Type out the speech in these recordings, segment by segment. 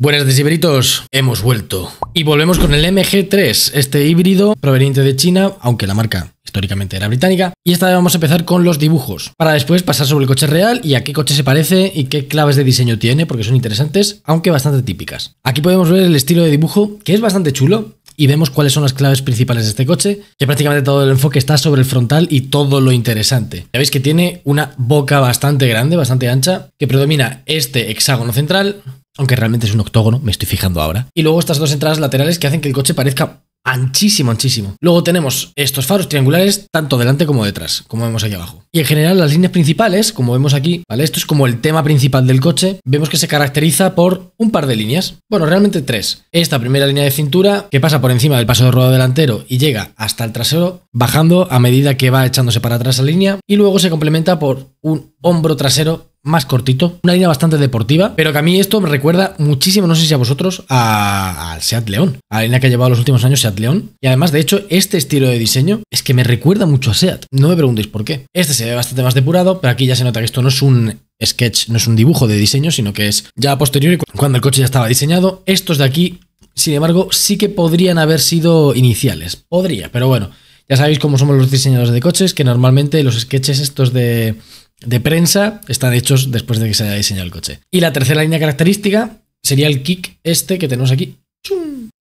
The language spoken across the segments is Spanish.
Buenas desiberitos, hemos vuelto. Y volvemos con el MG3, este híbrido proveniente de China, aunque la marca históricamente era británica. Y esta vez vamos a empezar con los dibujos, para después pasar sobre el coche real y a qué coche se parece y qué claves de diseño tiene, porque son interesantes, aunque bastante típicas. Aquí podemos ver el estilo de dibujo, que es bastante chulo, y vemos cuáles son las claves principales de este coche, que prácticamente todo el enfoque está sobre el frontal y todo lo interesante. Ya veis que tiene una boca bastante grande, bastante ancha, que predomina este hexágono central, aunque realmente es un octógono, me estoy fijando ahora. Y luego estas dos entradas laterales que hacen que el coche parezca anchísimo, anchísimo. Luego tenemos estos faros triangulares tanto delante como detrás, como vemos aquí abajo. Y en general las líneas principales, como vemos aquí, ¿vale? Esto es como el tema principal del coche. Vemos que se caracteriza por un par de líneas. Bueno, realmente tres. Esta primera línea de cintura que pasa por encima del paso de rueda delantero y llega hasta el trasero, bajando a medida que va echándose para atrás la línea. Y luego se complementa por un hombro trasero más cortito, una línea bastante deportiva, pero que a mí esto me recuerda muchísimo, no sé si a vosotros, al Seat León, a la línea que ha llevado los últimos años Seat León. Y además, de hecho, este estilo de diseño es que me recuerda mucho a Seat. No me preguntéis por qué. Este se ve bastante más depurado, pero aquí ya se nota que esto no es un sketch, no es un dibujo de diseño, sino que es ya posterior y cuando el coche ya estaba diseñado. Estos de aquí, sin embargo, sí que podrían haber sido iniciales. Podría, pero bueno. Ya sabéis cómo somos los diseñadores de coches, que normalmente los sketches estos de, de prensa están hechos después de que se haya diseñado el coche. Y la tercera línea característica sería el kick este que tenemos aquí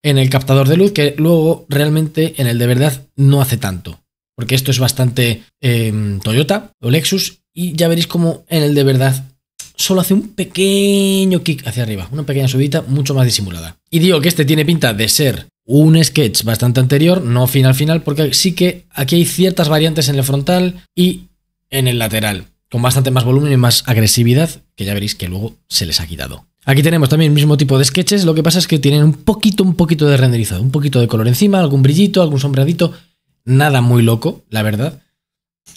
en el captador de luz, que luego realmente en el de verdad no hace tanto. Porque esto es bastante em, Toyota o Lexus y ya veréis como en el de verdad solo hace un pequeño kick hacia arriba, una pequeña subida mucho más disimulada. Y digo que este tiene pinta de ser un sketch bastante anterior, no final final, porque sí que aquí hay ciertas variantes en el frontal y en el lateral con bastante más volumen y más agresividad, que ya veréis que luego se les ha quitado. Aquí tenemos también el mismo tipo de sketches, lo que pasa es que tienen un poquito, un poquito de renderizado, un poquito de color encima, algún brillito, algún sombradito nada muy loco, la verdad.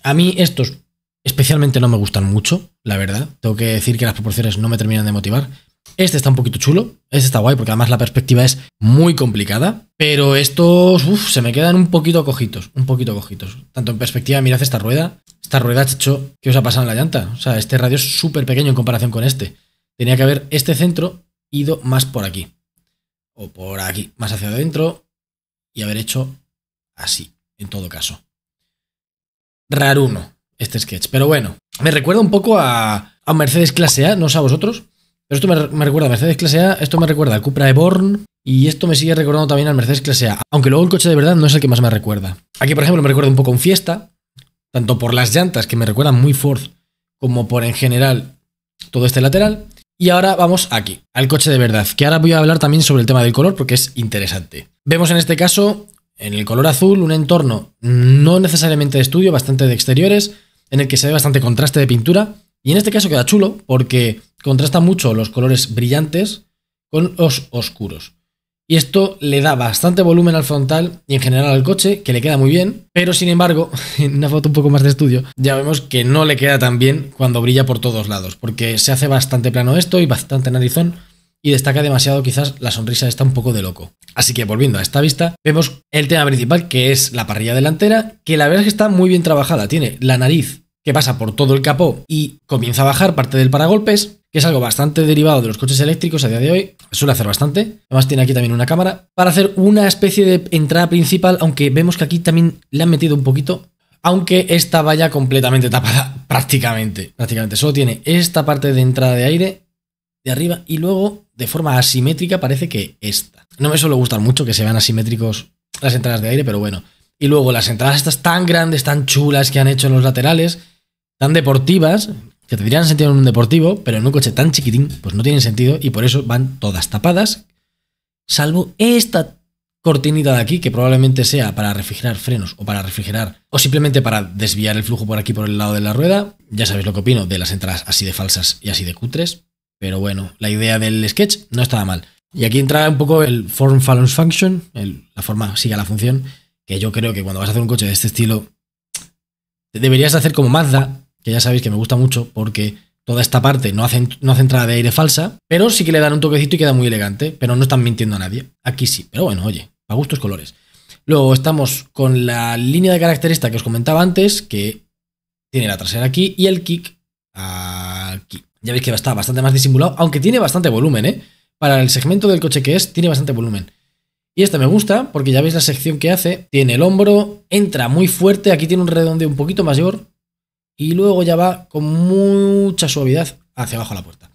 A mí estos especialmente no me gustan mucho, la verdad. Tengo que decir que las proporciones no me terminan de motivar. Este está un poquito chulo, este está guay porque además la perspectiva es muy complicada, pero estos se me quedan un poquito cojitos, un poquito cojitos. Tanto en perspectiva, mirad esta rueda, esta rueda, hecho, ¿qué os ha pasado en la llanta? O sea, este radio es súper pequeño en comparación con este. Tenía que haber este centro ido más por aquí. O por aquí, más hacia adentro. Y haber hecho así, en todo caso. Raruno, este sketch. Pero bueno, me recuerda un poco a, a Mercedes Clase A, no sé a vosotros. Pero esto me, recuerda a Mercedes Clase A, esto me recuerda a Cupra Eborn. Y esto me sigue recordando también al Mercedes Clase A. Aunque luego el coche de verdad no es el que más me recuerda. Aquí, por ejemplo, me recuerda un poco a un Fiesta tanto por las llantas, que me recuerdan muy Ford, como por en general todo este lateral. Y ahora vamos aquí, al coche de verdad, que ahora voy a hablar también sobre el tema del color porque es interesante. Vemos en este caso, en el color azul, un entorno no necesariamente de estudio, bastante de exteriores, en el que se ve bastante contraste de pintura. Y en este caso queda chulo porque contrasta mucho los colores brillantes con los oscuros y esto le da bastante volumen al frontal y en general al coche, que le queda muy bien, pero sin embargo, en una foto un poco más de estudio, ya vemos que no le queda tan bien cuando brilla por todos lados, porque se hace bastante plano esto y bastante narizón, y destaca demasiado quizás la sonrisa está un poco de loco. Así que volviendo a esta vista, vemos el tema principal que es la parrilla delantera, que la verdad es que está muy bien trabajada, tiene la nariz que pasa por todo el capó y comienza a bajar parte del paragolpes, que es algo bastante derivado de los coches eléctricos a día de hoy, suele hacer bastante. Además tiene aquí también una cámara para hacer una especie de entrada principal, aunque vemos que aquí también le han metido un poquito, aunque esta vaya completamente tapada prácticamente, prácticamente. Solo tiene esta parte de entrada de aire de arriba y luego de forma asimétrica parece que esta. No me suele gustar mucho que se vean asimétricos las entradas de aire, pero bueno. Y luego las entradas estas tan grandes, tan chulas que han hecho en los laterales, tan deportivas, que tendrían sentido en un deportivo, pero en un coche tan chiquitín, pues no tienen sentido y por eso van todas tapadas, salvo esta cortinita de aquí, que probablemente sea para refrigerar frenos o para refrigerar o simplemente para desviar el flujo por aquí por el lado de la rueda. Ya sabéis lo que opino de las entradas así de falsas y así de cutres, pero bueno, la idea del sketch no estaba mal. Y aquí entra un poco el form follows function, la forma sigue a la función, que yo creo que cuando vas a hacer un coche de este estilo deberías hacer como Mazda, que ya sabéis que me gusta mucho porque toda esta parte no hace, no entrada de aire falsa, pero sí que le dan un toquecito y queda muy elegante, pero no están mintiendo a nadie. Aquí sí, pero bueno, oye, a gustos colores. Luego estamos con la línea de característica que os comentaba antes, que tiene la trasera aquí y el kick aquí. Ya veis que está bastante más disimulado, aunque tiene bastante volumen, ¿eh? Para el segmento del coche que es, tiene bastante volumen. Y este me gusta porque ya veis la sección que hace. Tiene el hombro, entra muy fuerte. Aquí tiene un redondeo un poquito mayor, y luego ya va con mucha suavidad hacia abajo la puerta.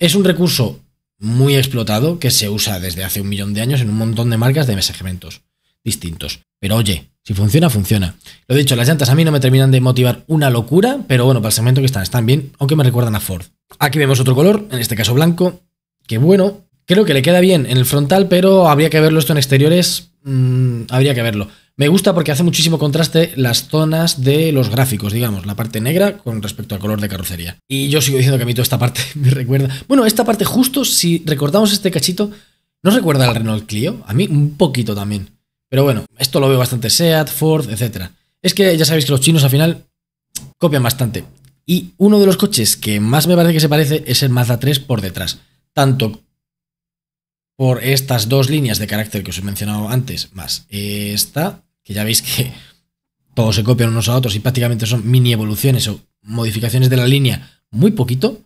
Es un recurso muy explotado que se usa desde hace un millón de años en un montón de marcas de segmentos distintos. Pero oye, si funciona, funciona. Lo dicho, las llantas a mí no me terminan de motivar una locura, pero bueno, para el segmento que están, están bien, aunque me recuerdan a Ford. Aquí vemos otro color, en este caso blanco, que bueno, creo que le queda bien en el frontal, pero habría que verlo esto en exteriores, mm, habría que verlo. Me gusta porque hace muchísimo contraste las zonas de los gráficos, digamos, la parte negra con respecto al color de carrocería. Y yo sigo diciendo que a mí toda esta parte me recuerda. Bueno, esta parte justo, si recordamos este cachito, ¿No recuerda al Renault Clio? A mí un poquito también. Pero bueno, esto lo veo bastante Seat, Ford, etc. Es que ya sabéis que los chinos al final copian bastante. Y uno de los coches que más me parece que se parece es el Mazda 3 por detrás. Tanto por estas dos líneas de carácter que os he mencionado antes, más esta que ya veis que todos se copian unos a otros y prácticamente son mini evoluciones o modificaciones de la línea, muy poquito.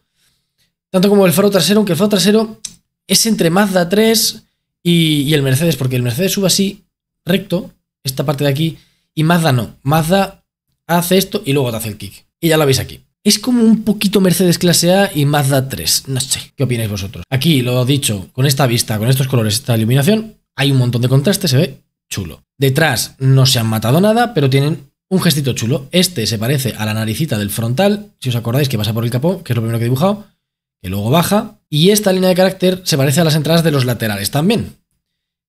Tanto como el faro trasero, aunque el faro trasero es entre Mazda 3 y, el Mercedes, porque el Mercedes sube así recto, esta parte de aquí, y Mazda no. Mazda hace esto y luego te hace el kick. Y ya lo veis aquí. Es como un poquito Mercedes clase A y Mazda 3. No sé, ¿qué opináis vosotros? Aquí, lo dicho, con esta vista, con estos colores, esta iluminación, hay un montón de contraste, se ve chulo. Detrás no se han matado nada, pero tienen un gestito chulo. Este se parece a la naricita del frontal, si os acordáis que pasa por el capó, que es lo primero que he dibujado, que luego baja. Y esta línea de carácter se parece a las entradas de los laterales también.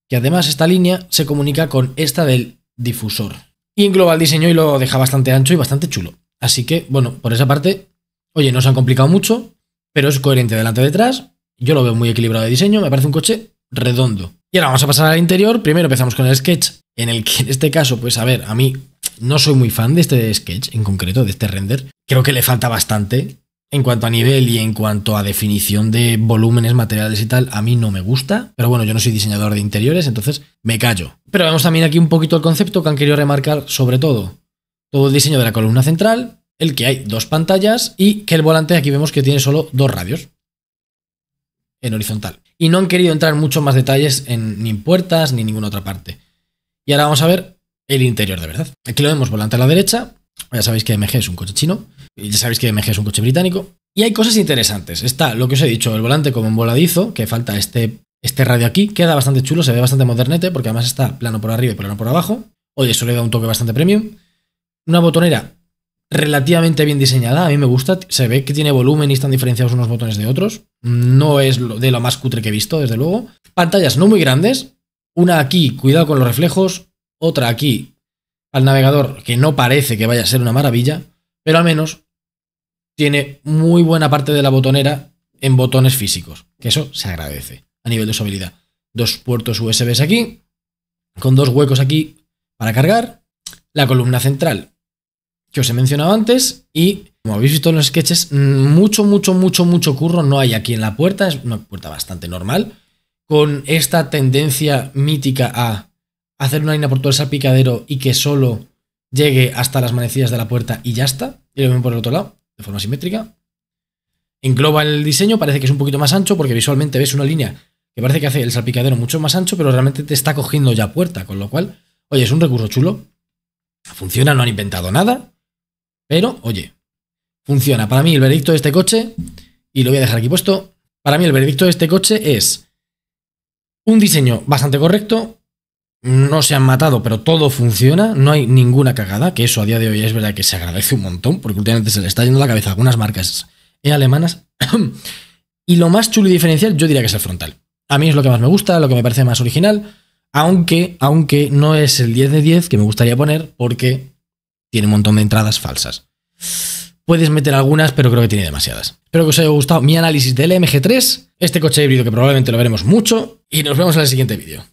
Que además esta línea se comunica con esta del difusor. Y engloba el diseño y lo deja bastante ancho y bastante chulo. Así que, bueno, por esa parte, oye, no se han complicado mucho, pero es coherente delante y detrás. Yo lo veo muy equilibrado de diseño, me parece un coche redondo. Y ahora vamos a pasar al interior. Primero empezamos con el sketch, en el que en este caso, pues a ver, a mí no soy muy fan de este sketch en concreto, de este render. Creo que le falta bastante en cuanto a nivel y en cuanto a definición de volúmenes, materiales y tal. A mí no me gusta, pero bueno, yo no soy diseñador de interiores, entonces me callo. Pero vemos también aquí un poquito el concepto que han querido remarcar sobre todo. Todo el diseño de la columna central, el que hay dos pantallas y que el volante aquí vemos que tiene solo dos radios en horizontal. Y no han querido entrar mucho más detalles en, ni puertas ni ninguna otra parte. Y ahora vamos a ver el interior de verdad. Aquí lo vemos volante a la derecha. Ya sabéis que MG es un coche chino. Y ya sabéis que MG es un coche británico. Y hay cosas interesantes. Está lo que os he dicho, el volante como voladizo, que falta este, este radio aquí. Queda bastante chulo, se ve bastante modernete, porque además está plano por arriba y plano por abajo. Oye, eso le da un toque bastante premium. Una botonera relativamente bien diseñada, a mí me gusta, se ve que tiene volumen y están diferenciados unos botones de otros, no es de lo más cutre que he visto, desde luego. Pantallas no muy grandes, una aquí, cuidado con los reflejos, otra aquí al navegador, que no parece que vaya a ser una maravilla, pero al menos tiene muy buena parte de la botonera en botones físicos, que eso se agradece a nivel de usabilidad. Dos puertos USB aquí, con dos huecos aquí para cargar, la columna central que os he mencionado antes y como habéis visto en los sketches, mucho, mucho, mucho, mucho curro no hay aquí en la puerta, es una puerta bastante normal, con esta tendencia mítica a hacer una línea por todo el salpicadero y que solo llegue hasta las manecillas de la puerta y ya está, y lo ven por el otro lado, de forma simétrica. Engloba el diseño, parece que es un poquito más ancho porque visualmente ves una línea que parece que hace el salpicadero mucho más ancho, pero realmente te está cogiendo ya puerta, con lo cual, oye, es un recurso chulo. Funciona, no han inventado nada. Pero, oye, funciona. Para mí el veredicto de este coche, y lo voy a dejar aquí puesto, para mí el veredicto de este coche es un diseño bastante correcto, no se han matado, pero todo funciona, no hay ninguna cagada, que eso a día de hoy es verdad que se agradece un montón, porque últimamente se le está yendo la cabeza a algunas marcas eh, alemanas. y lo más chulo y diferencial yo diría que es el frontal. A mí es lo que más me gusta, lo que me parece más original, aunque, aunque no es el 10 de 10 que me gustaría poner, porque tiene un montón de entradas falsas. Puedes meter algunas, pero creo que tiene demasiadas. Espero que os haya gustado mi análisis del MG3, este coche híbrido que probablemente lo veremos mucho, y nos vemos en el siguiente vídeo.